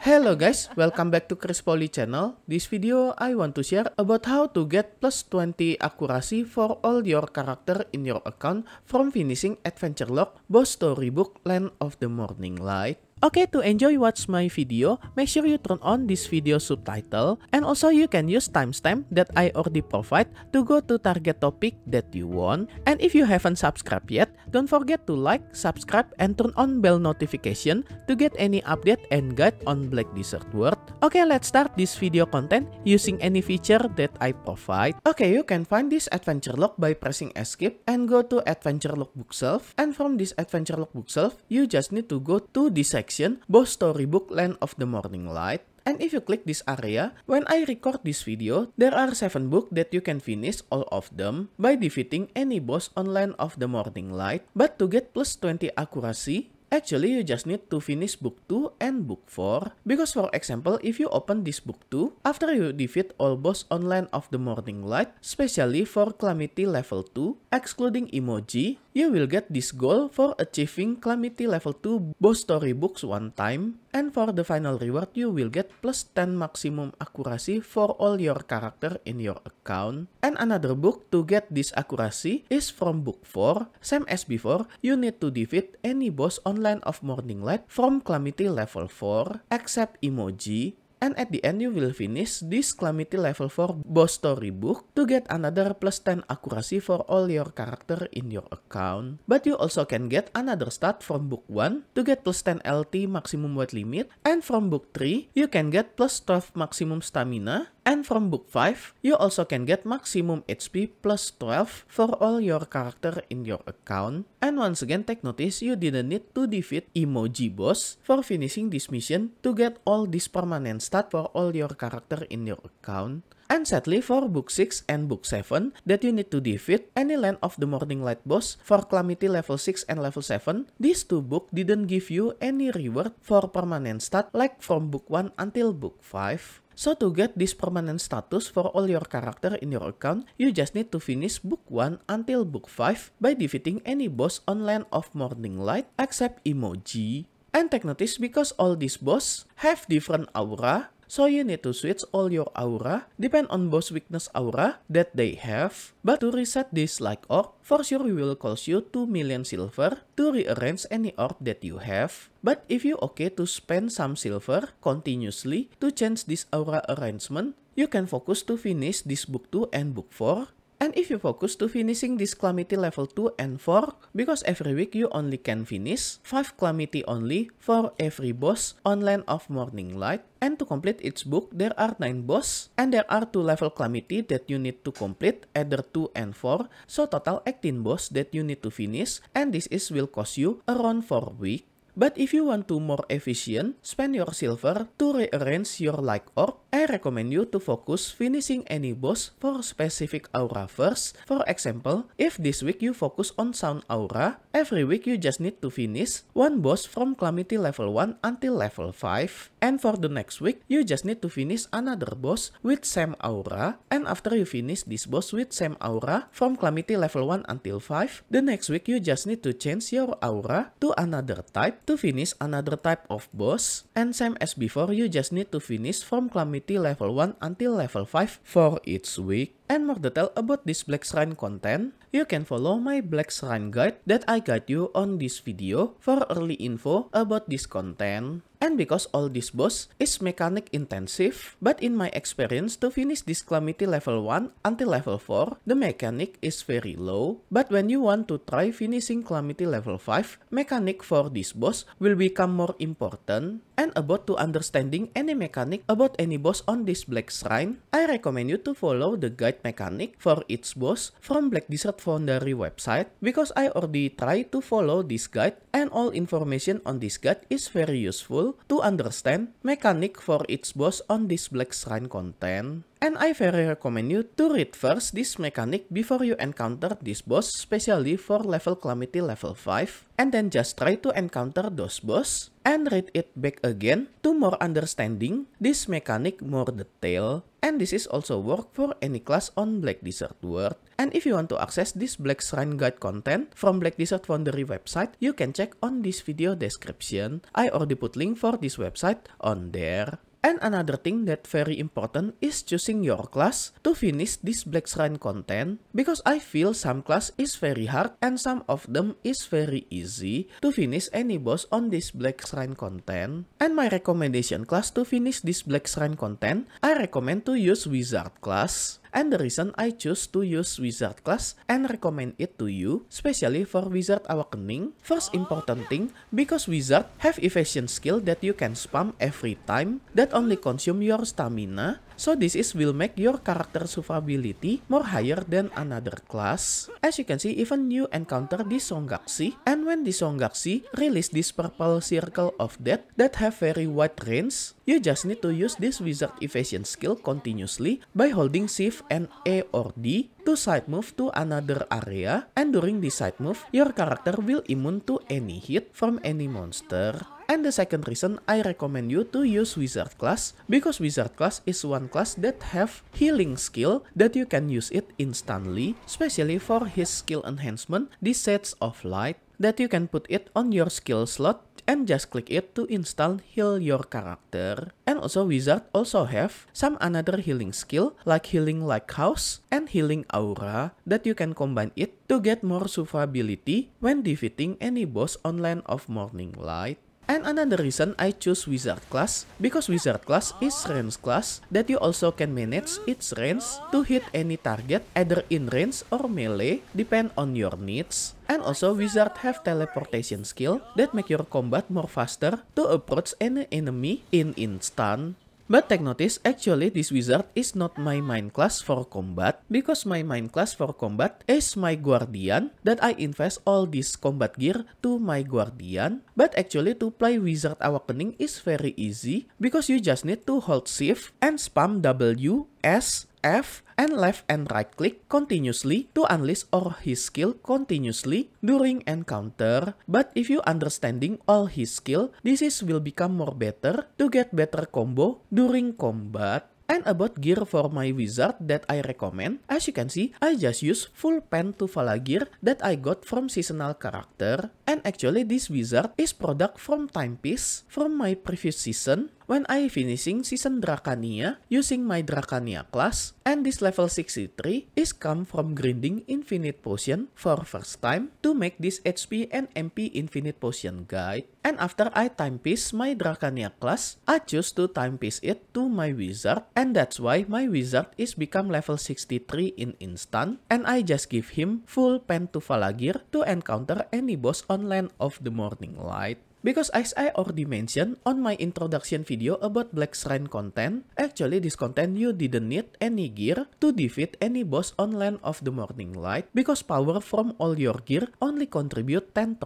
Hello guys, welcome back to Chris Poly channel. This video I want to share about how to get plus 20 accuracy for all your character in your account from finishing Adventure Log, boss storybook Land of the Morning Light, Okay, to enjoy watch my video, make sure you turn on this video subtitle and also you can use timestamp that I already provide to go to target topic that you want. And if you haven't subscribed yet, don't forget to like, subscribe, and turn on bell notification to get any update and guide on Black Desert World. Okay, let's start this video content using any feature that I provide. Okay, you can find this adventure log by pressing escape and go to adventure log bookshelf. And from this adventure log bookshelf, you just need to go to this section, both storybook Land of the Morning Light, and if you click this area, when I record this video, there are 7 books that you can finish all of them by defeating any boss on Land of the Morning Light. But to get plus 20 accuracy, Actually, you just need to finish book 2 and book 4 because for example, if you open this book 2, after you defeat all boss online of the morning light, especially for calamity level 2, excluding emoji, you will get this goal for achieving Calamity Level 2 boss storybooks one time, and for the final reward you will get plus 10 maximum accuracy for all your character in your account. And another book to get this accuracy is from book 4, same as before, you need to defeat any boss on Downline of Morning Light from Calamity Level 4, except emoji and at the end you will finish this Calamity level 4 boss story book to get another plus 10 accuracy for all your character in your account. But you also can get another stat from book 1 to get plus 10 LT maximum weight limit and from book 3 you can get plus 12 maximum stamina and from book 5 you also can get maximum HP plus 12 for all your character in your account. And once again take notice you didn't need to defeat emoji boss for finishing this mission to get all these permanent Start for all your character in your account. And sadly for Book 6 and Book 7 that you need to defeat any Land of the Morning Light boss for Calamity level 6 and level 7, these two book didn't give you any reward for permanent stat like from Book 1 until Book 5. So to get this permanent status for all your character in your account, you just need to finish book 1 until book 5 by defeating any boss on Land of Morning Light except Emoji. And notice because all these boss have different aura, so you need to switch all your aura, depend on boss weakness aura that they have. But to reset this like orb, for sure will cost you 2 million silver to rearrange any orb that you have. But if you okay to spend some silver continuously to change this aura arrangement, you can focus to finish this book 2 and book 4 and if you focus to finishing this calamity level 2 and 4, because every week you only can finish 5 calamity only for every boss on Land of Morning Light, and to complete each book, there are 9 boss, and there are 2 level calamity that you need to complete, either 2 and 4, so total 18 boss that you need to finish, and this is will cost you around 4 week. But if you want to more efficient, spend your silver to rearrange your like orb, I recommend you to focus finishing any boss for specific aura first. For example, if this week you focus on sound aura, every week you just need to finish one boss from calamity level 1 until level 5. And for the next week, you just need to finish another boss with same aura. And after you finish this boss with same aura from calamity level 1 until 5, the next week you just need to change your aura to another type To finish another type of boss, and same as before, you just need to finish from Calamity level 1 until level 5 for each week. And more detail about this Black Shrine content, you can follow my Black Shrine guide that I guide you on this video for early info about this content. And because all this boss is mechanic intensive, but in my experience to finish this calamity level 1 until level 4, the mechanic is very low, but when you want to try finishing calamity level 5, mechanic for this boss will become more important and about to understanding any mechanic about any boss on this Black Shrine, I recommend you to follow the guide mechanic for its boss from Black Desert Foundry website because I already try to follow this guide and all information on this guide is very useful to understand mechanic for its boss on this black shrine content And I very recommend you to read first this mechanic before you encounter this boss, especially for level calamity level 5, and then just try to encounter those boss and read it back again to more understanding this mechanic more detail. And this is also work for any class on Black Desert World. And if you want to access this Black Shrine Guide content from Black Desert Foundry website, you can check on this video description. I already put link for this website on there. And another thing that very important is choosing your class to finish this Black Shrine content because I feel some class is very hard and some of them is very easy to finish any boss on this Black Shrine content. And my recommendation class to finish this Black Shrine content, I recommend to use Wizard class. and the reason I choose to use wizard class and recommend it to you, especially for wizard awakening. First important thing, because wizard have evasion skill that you can spam every time that only consume your stamina So this is will make your character survivability more higher than another class. As you can see, even you encounter the Songgaksi, and when the Songgaksi release this purple circle of death that have very wide range, you just need to use this wizard evasion skill continuously by holding shift and A or D to side move to another area, and during the side move, your character will immune to any hit from any monster. And the second reason I recommend you to use wizard class because wizard class is one class that have healing skill that you can use it instantly, especially for his skill enhancement, the sets of light, that you can put it on your skill slot and just click it to install heal your character. And also wizard also have some another healing skill like healing house and healing aura that you can combine it to get more survivability when defeating any boss on land of morning light. And another reason I choose wizard class because wizard class is range class that you also can manage its range to hit any target either in range or melee depend on your needs. And also wizard have teleportation skill that make your combat more faster to approach any enemy in instant. But take notice, actually this wizard is not my main class for combat because my main class for combat is my guardian that I invest all this combat gear to my guardian. But actually to play wizard awakening is very easy because you just need to hold shift and spam W, S, F and left and right click continuously to unleash or his skill continuously during encounter. But if you understanding all his skill, this is will become more better to get better combo during combat. And about gear for my wizard that I recommend, as you can see, I just use full pen Tuvala gear that I got from seasonal character. And actually this wizard is product from timepiece from my previous season when I finishing season Dracania using my Dracania class and this level 63 is come from grinding infinite potion for first time to make this HP and MP infinite potion guide and after I timepiece my Dracania class I choose to timepiece it to my wizard and that's why my wizard is become level 63 in instant and I just give him full pen to Falagir to encounter any boss on Land of the Morning Light. Because as I already mentioned on my introduction video about Black Shrine content, actually this content you didn't need any gear to defeat any boss on Land of the Morning Light because power from all your gear only contribute 10%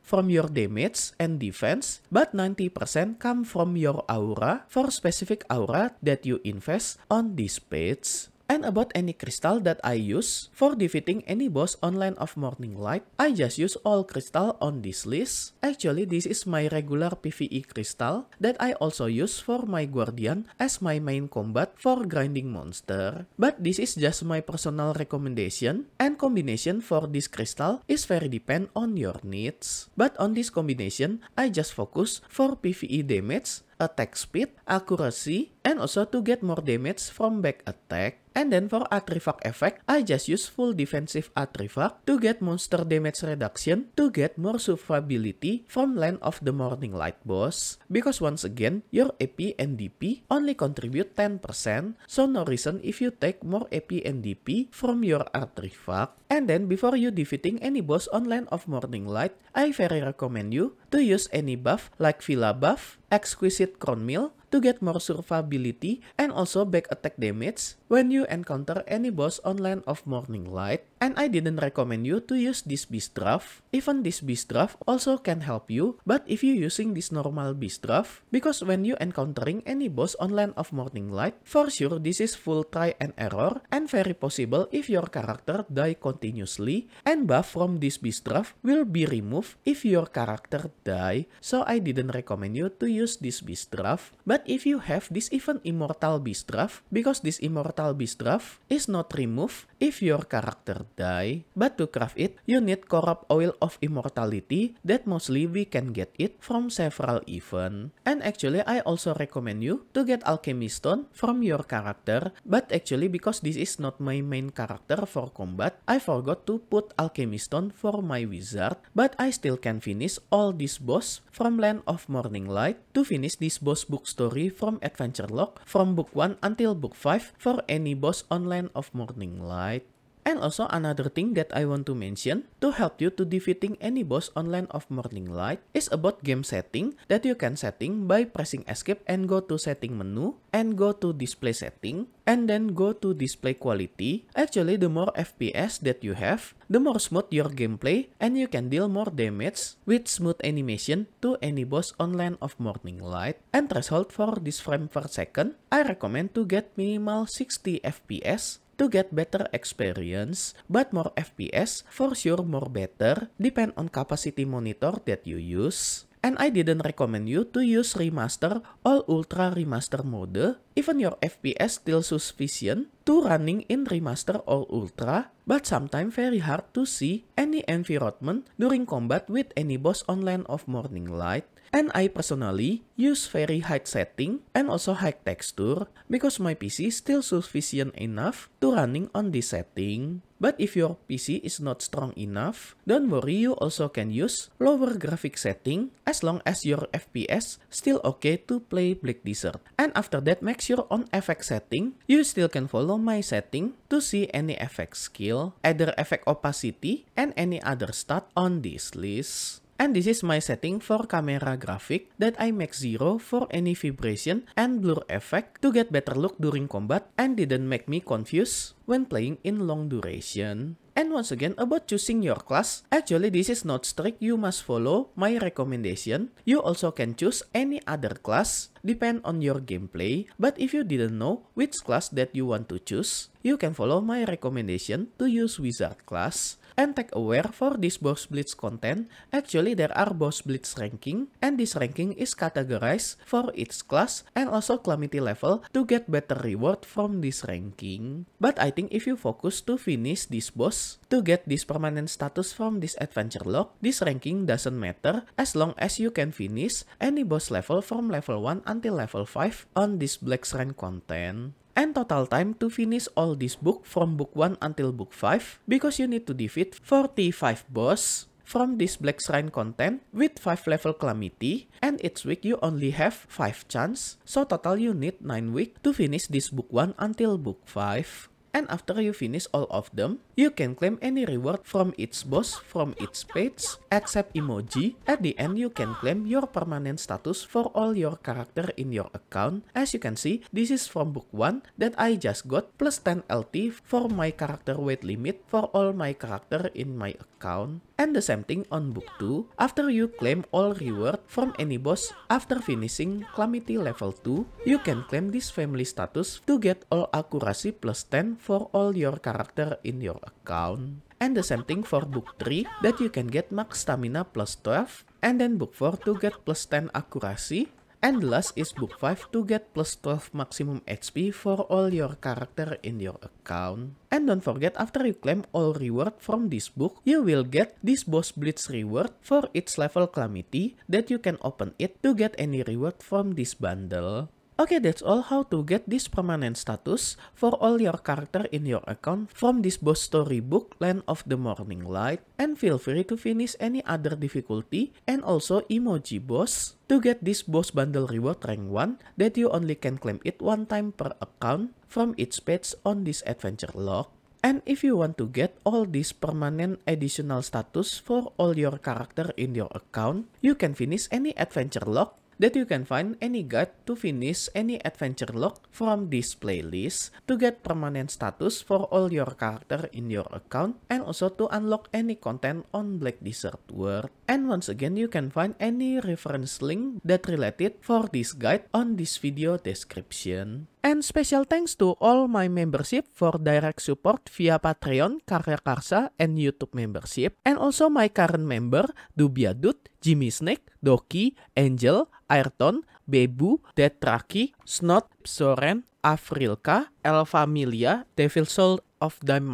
from your damage and defense but 90% come from your aura for specific aura that you invest on this page. and about any crystal that I use for defeating any boss online of Morning Light, I just use all crystal on this list. Actually, this is my regular PvE crystal that I also use for my Guardian as my main combat for grinding monster. But this is just my personal recommendation and combination for this crystal is very depend on your needs. But on this combination, I just focus for PvE damage attack speed, accuracy, and also to get more damage from back attack. And then for artifact effect, I just use full defensive artifact to get monster damage reduction to get more survivability from Land of the Morning Light boss. Because once again, your AP and DP only contribute 10%, so no reason if you take more AP and DP from your artifact. And then before you defeating any boss on Land of Morning Light, I very recommend you to use any buff like Villa buff, Exquisite Crown Mill, to get more survivability and also back attack damage when you encounter any boss on Land of Morning Light. And I didn't recommend you to use this beast draft. Even this beast draft also can help you, but if you using this normal beast draft, because when you encountering any boss on Land of Morning Light, for sure this is full try and error and very possible if your character die continuously and buff from this beast draft will be removed if your character die. So I didn't recommend you to use this beast draft, but but if you have this even immortal beast draft, because this immortal beast draft is not removed if your character die, but to craft it, you need corrupt oil of immortality that mostly we can get it from several event. And actually, I also recommend you to get alchemy stone from your character, but actually because this is not my main character for combat, I forgot to put alchemy stone for my wizard, but I still can finish all this boss from Land of Morning Light to finish this boss bookstore story from Adventure Log from book 1 until book 5 for any boss online of Morning Light. And also another thing that I want to mention to help you to defeating any boss online of Morning Light is about game setting that you can setting by pressing escape and go to setting menu and go to display setting and then go to display quality. Actually the more FPS that you have, the more smooth your gameplay and you can deal more damage with smooth animation to any boss online of Morning Light. And threshold for this frame per second, I recommend to get minimal 60 FPS to get better experience, but more FPS for sure more better, depend on capacity monitor that you use. And I didn't recommend you to use remaster or ultra remaster mode. Even your FPS still sufficient to running in remaster or ultra, but sometimes very hard to see any environment during combat with any boss online of Morning Light. And I personally use very high setting and also high texture because my PC is still sufficient enough to running on this setting. But if your PC is not strong enough, don't worry you also can use lower graphic setting as long as your FPS still okay to play Black Desert. And after that make sure on effect setting, you still can follow my setting to see any effect skill, either effect opacity and any other stat on this list. And this is my setting for camera graphic that I make zero for any vibration and blur effect to get better look during combat and didn't make me confused when playing in long duration. And once again about choosing your class, actually this is not strict, you must follow my recommendation. You also can choose any other class, depend on your gameplay, but if you didn't know which class that you want to choose, you can follow my recommendation to use wizard class and take aware for this Boss Blitz content, actually there are Boss Blitz ranking and this ranking is categorized for its class and also calamity level to get better reward from this ranking. But I think if you focus to finish this boss to get this permanent status from this adventure log, this ranking doesn't matter as long as you can finish any boss level from level 1 until level 5 on this Black Shrine content and total time to finish all this book from book 1 until book 5 because you need to defeat 45 boss from this Black Shrine content with 5 level calamity and each week you only have 5 chance so total you need 9 week to finish this book 1 until book 5. And after you finish all of them, you can claim any reward from its boss, from its page, except emoji. At the end, you can claim your permanent status for all your character in your account. As you can see, this is from book 1 that I just got plus 10 LT for my character weight limit for all my character in my account and the same thing on book 2 after you claim all reward from any boss after finishing calamity level 2 you can claim this family status to get all accuracy plus 10 for all your character in your account and the same thing for book 3 that you can get max stamina plus 12 and then book 4 to get plus 10 accuracy And last is book 5 to get plus 12 maximum HP for all your character in your account. And don't forget after you claim all reward from this book, you will get this boss blitz reward for its level calamity that you can open it to get any reward from this bundle. Okay, that's all how to get this permanent status for all your character in your account from this boss storybook, Land of the Morning Light, and feel free to finish any other difficulty and also emoji boss to get this boss bundle reward rank 1 that you only can claim it one time per account from each page on this adventure log. And if you want to get all this permanent additional status for all your character in your account, you can finish any adventure log that you can find any guide to finish any adventure log from this playlist to get permanent status for all your character in your account and also to unlock any content on Black Desert World. And once again, you can find any reference link that related for this guide on this video description. And special thanks to all my membership for direct support via Patreon, Karya Karsa, and YouTube membership. And also my current member, Dubia Dude, Jimmy Snake, Doki, Angel, Ayrton, Bebu, Detraki, Snot, Soren, Afrilka, El Familia, Devil Soul of Dime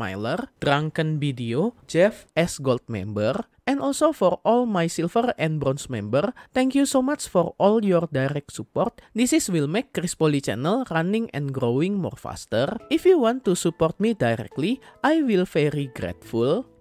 Drunken Video, Jeff S. Gold member, and also for all my silver and bronze member, thank you so much for all your direct support. This is will make Chris Poli channel running and growing more faster. If you want to support me directly, I will very grateful.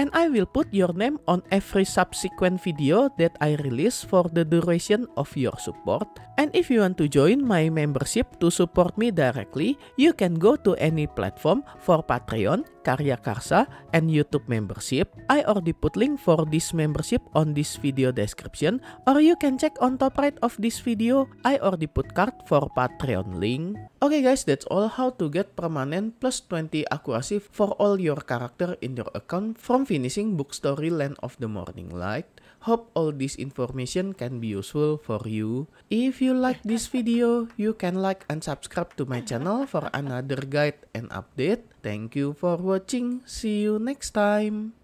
and I will put your name on every subsequent video that I release for the duration of your support. And if you want to join my membership to support me directly, you can go to any platform for Patreon, Karya Karsa, and YouTube membership. I already put link for this membership on this video description or you can check on top right of this video. I already put card for Patreon link. Okay guys, that's all how to get permanent plus 20 accuracy for all your character in your account from finishing book story Land of the Morning Light. Hope all this information can be useful for you. If you like this video, you can like and subscribe to my channel for another guide and update. Thank you for watching. See you next time.